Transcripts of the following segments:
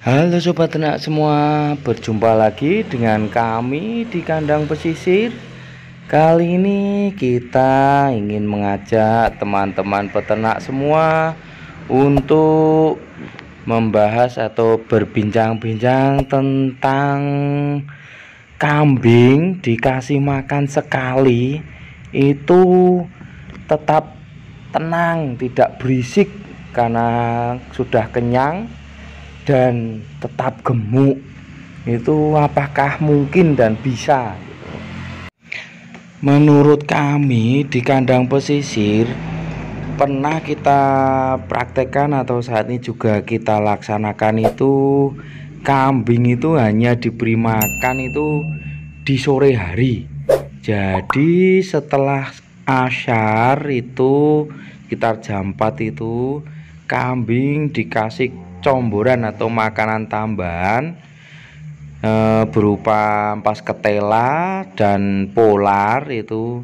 Halo sobat ternak semua, berjumpa lagi dengan kami di kandang pesisir. Kali ini kita ingin mengajak teman-teman peternak semua untuk membahas atau berbincang-bincang tentang kambing dikasih makan sekali itu tetap tenang, tidak berisik karena sudah kenyang dan tetap gemuk itu apakah mungkin dan bisa menurut kami di kandang pesisir pernah kita praktekkan atau saat ini juga kita laksanakan itu kambing itu hanya diberi makan itu di sore hari jadi setelah asyar itu sekitar jam 4 itu kambing dikasih comboran atau makanan tambahan e, berupa ampas ketela dan polar itu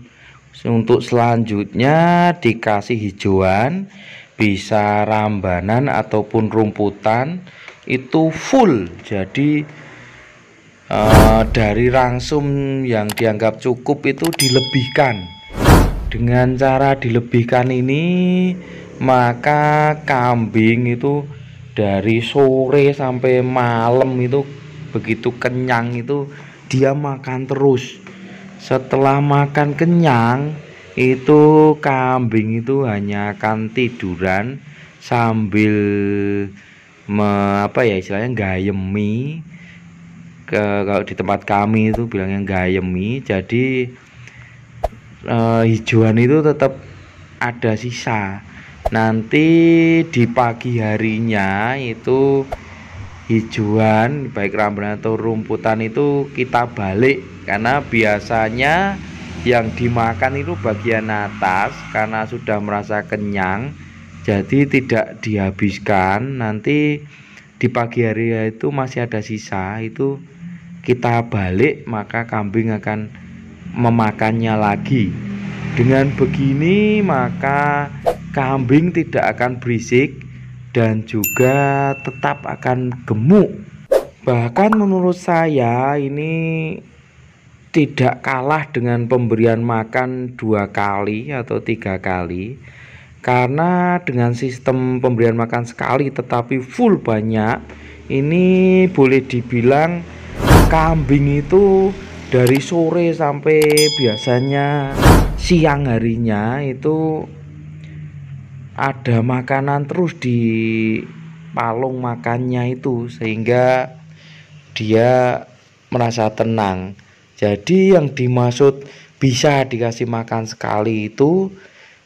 untuk selanjutnya dikasih hijauan bisa rambanan ataupun rumputan itu full jadi e, dari rangsum yang dianggap cukup itu dilebihkan dengan cara dilebihkan ini maka kambing itu dari sore sampai malam itu begitu kenyang itu dia makan terus setelah makan kenyang itu kambing itu hanya akan tiduran sambil me, apa ya istilahnya gayemi ke kalau di tempat kami itu bilangnya gayemi jadi e, hijauan itu tetap ada sisa nanti di pagi harinya itu hijauan baik rambutan atau rumputan itu kita balik karena biasanya yang dimakan itu bagian atas karena sudah merasa kenyang jadi tidak dihabiskan nanti di pagi hari itu masih ada sisa itu kita balik maka kambing akan memakannya lagi dengan begini maka kambing tidak akan berisik dan juga tetap akan gemuk. Bahkan menurut saya ini tidak kalah dengan pemberian makan dua kali atau tiga kali karena dengan sistem pemberian makan sekali tetapi full banyak ini boleh dibilang kambing itu dari sore sampai biasanya siang harinya itu ada makanan terus di palung makannya itu sehingga dia merasa tenang. Jadi yang dimaksud bisa dikasih makan sekali itu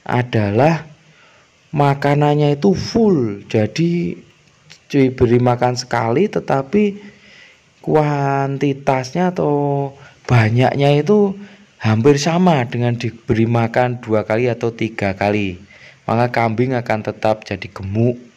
adalah makanannya itu full. Jadi diberi makan sekali tetapi kuantitasnya atau banyaknya itu hampir sama dengan diberi makan dua kali atau tiga kali maka kambing akan tetap jadi gemuk